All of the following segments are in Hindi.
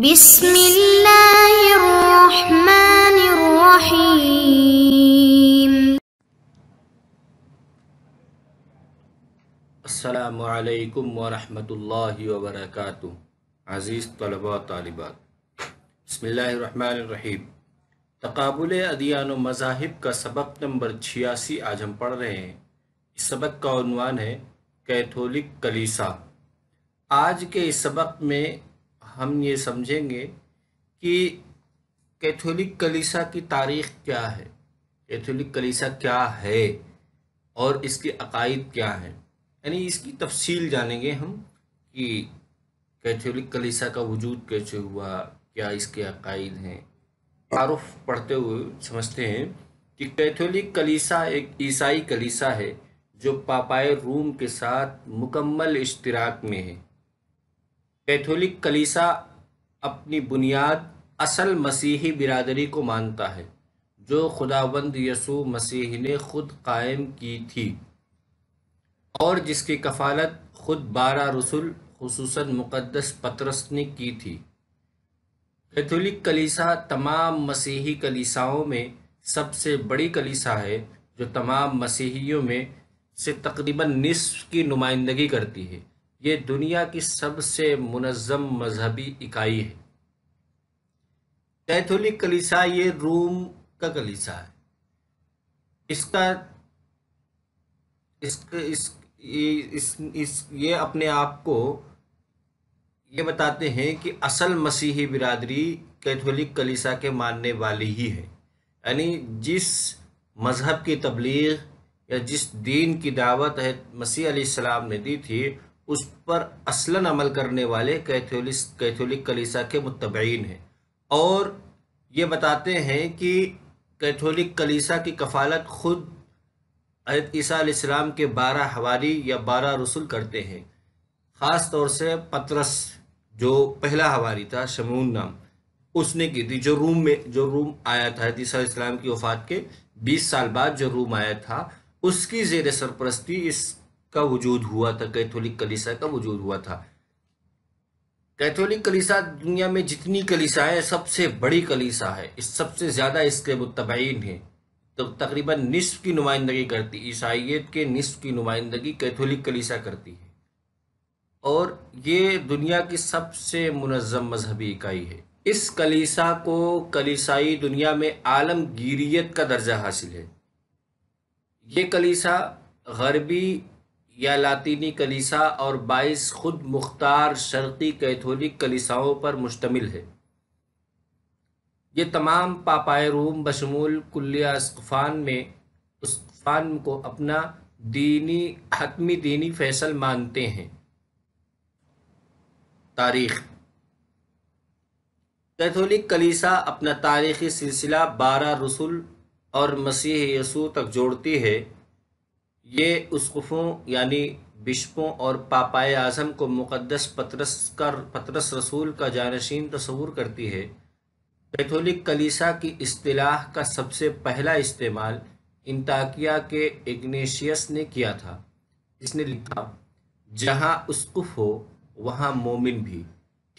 بسم الله الرحمن الرحيم السلام عليكم ورحمة الله وبركاته عزيز طلباء طالبات بسم الله الرحمن الرحيم तकबुल अदियान व मज़ाहिब का सबक नंबर छियासी आज हम पढ़ रहे हैं इस सबक का उनवान है कैथोलिक कलीसा आज के इस सबक में हम ये समझेंगे कि कैथोलिक कलीसा की तारीख क्या है कैथोलिक कलीसा क्या है और इसके अकायद क्या हैं यानी इसकी तफसील जानेंगे हम कि कैथोलिक कलीसा का वजूद कैसे हुआ क्या इसके अकायद हैं तारफ़ पढ़ते हुए समझते हैं कि कैथोलिक कलीसा एक ईसाई कलीसा है जो पापाए रूम के साथ मुकम्मल इश्तराक में है कैथोलिक कलीसा अपनी बुनियाद असल मसीही बिरादरी को मानता है जो खुदाबंद यसु मसीह ने खुद कायम की थी और जिसकी कफालत खुद बारह रसुल खसूस मुक़दस पतरस ने की थी कैथोलिक कलीसा तमाम मसीही कलीसाओं में सबसे बड़ी कलीसा है जो तमाम मसीहियों में से तकरीबन निसफ की नुमाइंदगी करती है ये दुनिया की सबसे मुनज़म मजहबी इकाई है कैथोलिक कलीसा ये रूम का कलीसा है इसका इस, इस, इस, इस ये अपने आप को ये बताते हैं कि असल मसीही बिरादरी कैथोलिक कलीसा के मानने वाली ही है यानी जिस मज़हब की तबलीग या जिस दीन की दावत है मसीह सलाम ने दी थी उस पर असलन अमल करने वाले कैथोलिस कैथोलिक कलीसा के मुतबीन हैं और ये बताते हैं कि कैथोलिक कलीसा की कफालत खुद हजरत के बारह हवारी या बारह रसुल करते हैं ख़ास तौर से पतरस जो पहला हवारी था शमून नाम उसने की थी जो रूम में जो रूम आया था ईसा इस्लाम की वफात के 20 साल बाद जो रूम आया था उसकी जेर सरपरस्ती इस का वजूद हुआ था कैथोलिक कलीसा का वजूद हुआ था कैथोलिक कलीसा दुनिया में जितनी कलिसा है सबसे बड़ी कलीसा है इस सबसे ज़्यादा इसके मुतबैन है तो तकरीबन निसफ की नुमाइंदगी करती ईसाइत के निसफ की नुमाइंदगी कैथोलिक कलीसा करती है और ये दुनिया की सबसे मुनज़म मजहबी इकाई है इस कलीसा को कलीसाई दुनिया में आलमगीरीत का दर्जा हासिल है ये कलीसा गरबी या लातीनी कलीसा और बाईस खुद मुख्तार शर्की कैथोलिक कलीसाओं पर मुश्तमिल है ये तमाम पापाए रूम बशमूल कुल्लिया इस्तफान में उसफान को अपना दीनी हतमी दीनी फैसल मानते हैं तारीख कैथोलिक कलीसा अपना तारीखी सिलसिला बारह रसुल और मसीह यसू तक जोड़ती है ये उसकफ़ों यानी बिशपों और पापाए आज़म को मुक़दस पतरस का पतरस रसूल का जानशीन तस्वूर करती है कैथोलिक कलीसा की अतलाह का सबसे पहला इस्तेमाल इंताकिया के इग्नेशियस ने किया था इसने लिखा जहाँ उसकुफ हो वहाँ मोमिन भी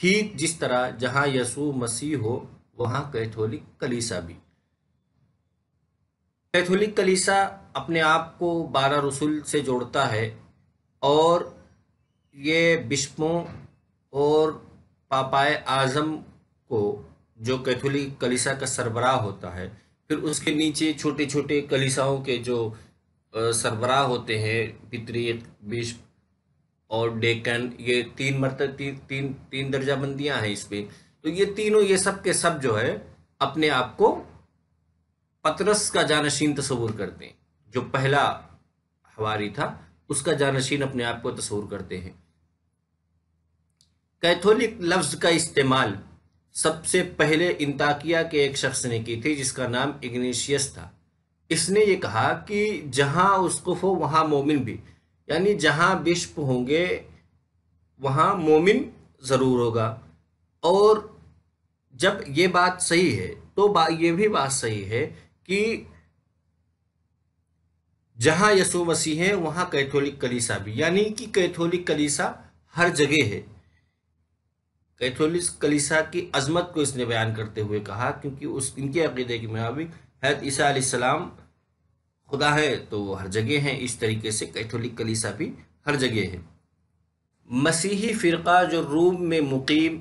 ठीक जिस तरह जहाँ यसु मसीह हो वहाँ कैथोलिक कलीसा भी कैथोलिक कलीसा अपने आप को बारह रसूल से जोड़ता है और ये बिशपों और पापाए आज़म को जो कैथोलिक कलिसा का सरबराह होता है फिर उसके नीचे छोटे छोटे कलिसाओं के जो सरबराह होते हैं पितरीय बिश और डेकन ये तीन मरत ती, तीन तीन दर्जाबंदियां हैं इसमें तो ये तीनों ये सब के सब जो है अपने आप को पतरस का जानशीन तस्वूर करते हैं जो पहला हवारी था उसका जानशीन अपने आप को तस्वूर करते हैं कैथोलिक लफ्ज का इस्तेमाल सबसे पहले इंताकिया के एक शख्स ने की थी जिसका नाम इग्निशियस था इसने ये कहा कि जहाँ उसको हो वहाँ मोमिन भी यानी जहाँ बिश्प होंगे वहाँ मोमिन ज़रूर होगा और जब ये बात सही है तो ये भी बात सही है कि जहां यसो मसीह है वहां कैथोलिक कलीसा भी यानी कि कैथोलिक कलीसा हर जगह है कैथोलिक कलीसा की अजमत को इसने बयान करते हुए कहा क्योंकि उस इनके अकीदे के मुताबिक हैत ईसा सलाम खुदा है तो वो हर जगह हैं इस तरीके से कैथोलिक कलीसा भी हर जगह है मसीही फ़िरका जो रूम में मुकीम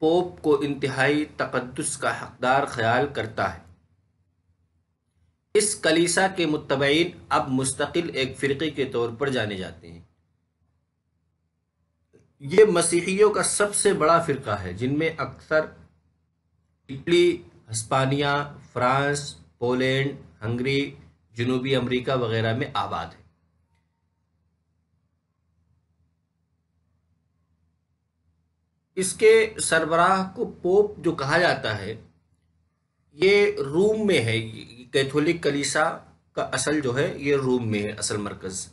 पोप को इंतहाई तकदस का हकदार ख्याल करता है इस कलीसा के मुतबैन अब मुस्तकिल एक फ़िरक़े के तौर पर जाने जाते हैं ये मसीहियों का सबसे बड़ा फ़िरका है जिनमें अक्सर इटली हस्पानिया फ्रांस पोलैंड हंगरी जनूबी अमेरिका वगैरह में आबाद है इसके सरबराह को पोप जो कहा जाता है ये रूम में है कैथोलिक कलीसा का असल जो है ये रूम में है असल मरकज़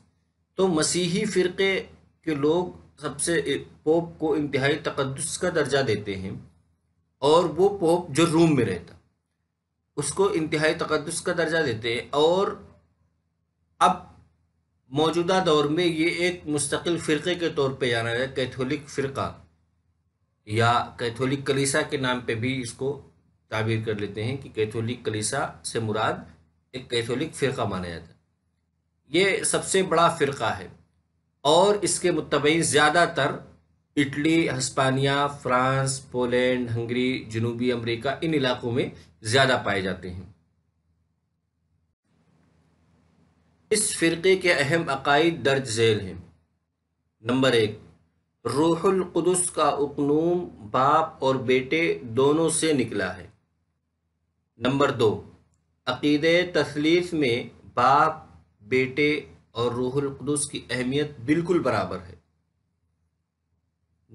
तो मसीही फ़िरके के लोग सबसे पोप को इंतहाई तकदस का दर्जा देते हैं और वो पोप जो रूम में रहता उसको इंतहाई तकदस का दर्जा देते हैं और अब मौजूदा दौर में ये एक मुस्तकिल फ़िरके के तौर पे जाना गया कैथोलिक फ़िरका या कैथोलिक कलीसा के नाम पे भी इसको ताबीर कर लेते हैं कि कैथोलिक कलीसा से मुराद एक कैथोलिक फ़िरका माना जाता है ये सबसे बड़ा फ़िरका है और इसके मुतबइन ज़्यादातर इटली हस्पानिया फ्रांस पोलैंड हंगरी जनूबी अमेरिका इन इलाकों में ज़्यादा पाए जाते हैं इस फ़िरके के अहम अकायद दर्ज झेल हैं नंबर एक रूहुल कुदस का उकनूम बाप और बेटे दोनों से निकला है नंबर दो अकीद तसलीस में बाप बेटे और रूहुल कुदस की अहमियत बिल्कुल बराबर है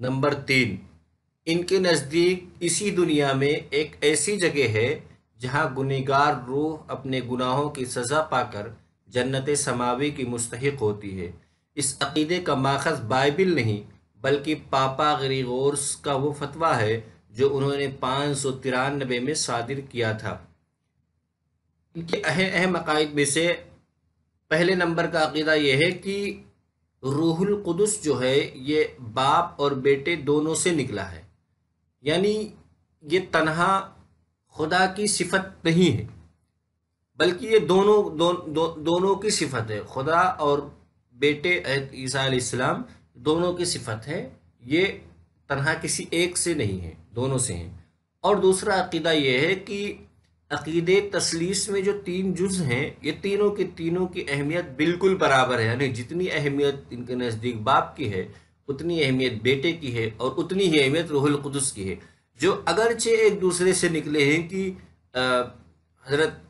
नंबर तीन इनके नज़दीक इसी दुनिया में एक ऐसी जगह है जहाँ गुनहगार रूह अपने गुनाहों की सज़ा पाकर जन्नत समावी की मुस्तक होती है इस अकीदे का माखज बाइबिल नहीं बल्कि पापा गरीगोर्स का वो फतवा है जो उन्होंने पाँच सौ तिरानबे में सादिर किया था इनके अहम अहम अकायद में से पहले नंबर का अकीदा यह है कि रूहुल कुदस जो है ये बाप और बेटे दोनों से निकला है यानी ये तनहा खुदा की सिफत नहीं है बल्कि ये दोनों दो, दो, दोनों की सिफत है खुदा और बेटे ईसा इस्लाम दोनों की सिफत है ये तनहा किसी एक से नहीं है दोनों से हैं और दूसरा अकीदा यह है कि अकीद तसलीस में जो तीन जुज हैं ये तीनों के तीनों की अहमियत बिल्कुल बराबर है यानी जितनी अहमियत इनके नज़दीक बाप की है उतनी अहमियत बेटे की है और उतनी ही अहमियत रोहल कुदस की है जो अगरचे एक दूसरे से निकले हैं कि हज़रत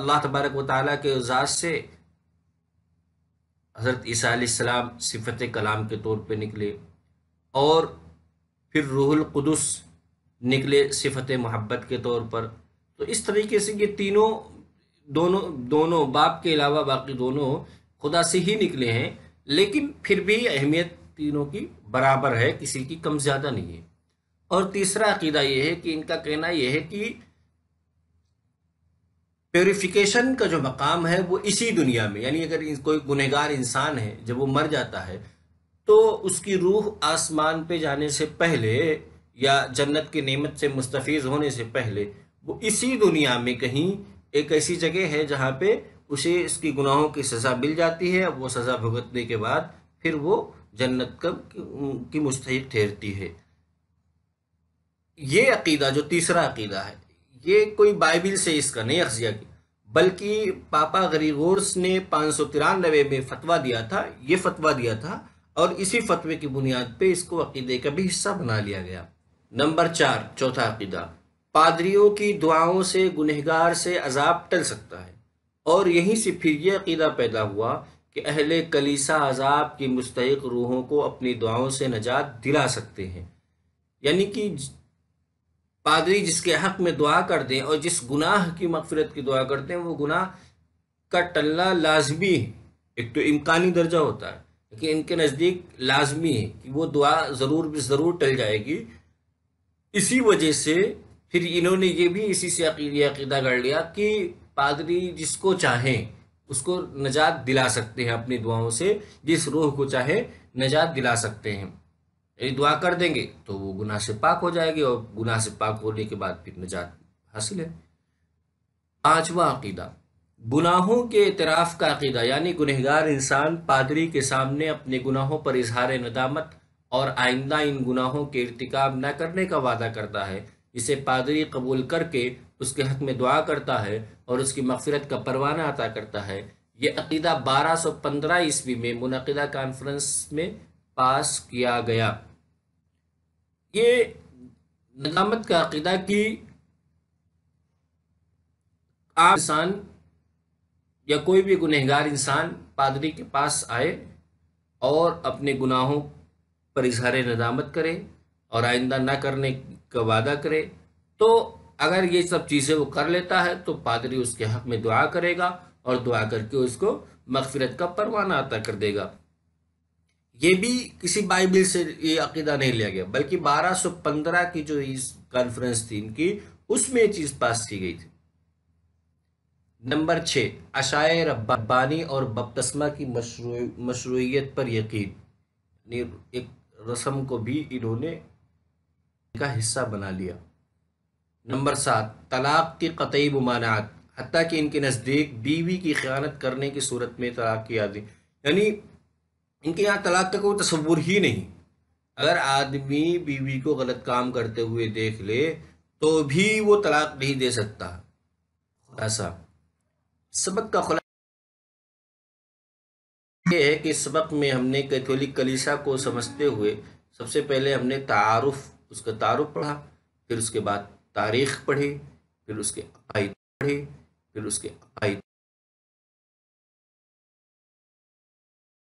अल्लाह तबारक व ताली के एजाज से हज़रत ईसा सिफ़त कलाम के तौर पर निकले और फिर रूहुल कुदस निकले सिफत मोहब्बत के तौर पर तो इस तरीके से ये तीनों दोनों दोनों बाप के अलावा बाकी दोनों खुदा से ही निकले हैं लेकिन फिर भी अहमियत तीनों की बराबर है किसी की कम ज़्यादा नहीं है और तीसरा अकीदा यह है कि इनका कहना यह है कि प्योरीफिकेशन का जो मकाम है वो इसी दुनिया में यानी अगर कोई गुनहगार इंसान है जब वो मर जाता है तो उसकी रूह आसमान पे जाने से पहले या जन्नत की नेमत से मुस्तफ़ होने से पहले वो इसी दुनिया में कहीं एक ऐसी जगह है जहाँ पे उसे इसकी गुनाहों की सज़ा मिल जाती है वो सज़ा भुगतने के बाद फिर वो जन्नत कब की मुस्तक ठहरती है ये अकीदा जो तीसरा अकीदा है ये कोई बाइबिल से इसका नहीं अजिया की बल्कि पापा गरीगोर्स ने पाँच सौ तिरानबे में फतवा दिया था ये फतवा दिया था और इसी फतवे की बुनियाद पे इसको अकीदे का भी हिस्सा बना लिया गया नंबर चार चौथा अकीदा पादरियों की दुआओं से गुनहगार से अजाब टल सकता है और यहीं से फिर यह अकीदा पैदा हुआ कि अहले कलीसा अजाब की मुस्तक रूहों को अपनी दुआओं से नजात दिला सकते हैं यानी कि पादरी जिसके हक में दुआ कर दें और जिस गुनाह की मफफरत की दुआ करते हैं वो गुनाह का टलना लाजमी है एक तो इम्कानी दर्जा होता है कि इनके नज़दीक लाजमी है कि वो दुआ ज़रूर ज़रूर टल जाएगी इसी वजह से फिर इन्होंने ये भी इसी से अकीदा कर लिया कि पादरी जिसको चाहें उसको नजात दिला सकते हैं अपनी दुआओं से जिस रूह को चाहे नजात दिला सकते हैं यदि दुआ कर देंगे तो वो गुनाह से पाक हो जाएगी और गुनाह से पाक होने के बाद फिर नजात हासिल है पांचवा अकीदा गुनाहों के इतराफ़ का अकीदा यानी गुनहगार इंसान पादरी के सामने अपने गुनाहों पर इजहार नदामत और आइंदा इन गुनाहों के इरतकाम न करने का वादा करता है इसे पादरी कबूल करके उसके हक में दुआ करता है और उसकी मफफरत का परवाना अता करता है ये अकीदा 1215 ईस्वी में मुनदा कॉन्फ्रेंस में पास किया गया ये नदामत का अकीदा कि आप इंसान या कोई भी गुनहगार इंसान पादरी के पास आए और अपने गुनाहों पर इजहार नदामत करे और आइंदा ना करने का वादा करे तो अगर ये सब चीज़ें वो कर लेता है तो पादरी उसके हक में दुआ करेगा और दुआ करके उसको मगफरत का परवाना अता कर देगा ये भी किसी बाइबिल से ये अकीदा नहीं लिया गया बल्कि 1215 की जो इस कॉन्फ्रेंस थी इनकी उसमें ये चीज़ पास की गई थी नंबर छः अशाय रब्बानी और बपतस्मा की मशरू मशरूत पर यकीन एक रस्म को भी इन्होंने का हिस्सा बना लिया नंबर सात तलाक की कतई ममानात हती कि इनके नज़दीक बीवी की ख्यात करने की सूरत में तलाक की आदि यानी इनके यहाँ तलाक का कोई तस्वुर ही नहीं अगर आदमी बीवी को गलत काम करते हुए देख ले तो भी वो तलाक नहीं दे सकता ऐसा सबक का खुला ये है कि सबक में हमने कैथोलिक कलीसा को समझते हुए सबसे पहले हमने तारुफ उसका तारुफ पढ़ा फिर उसके बाद तारीख पढ़ी फिर उसके अकायद पढ़ी फिर उसके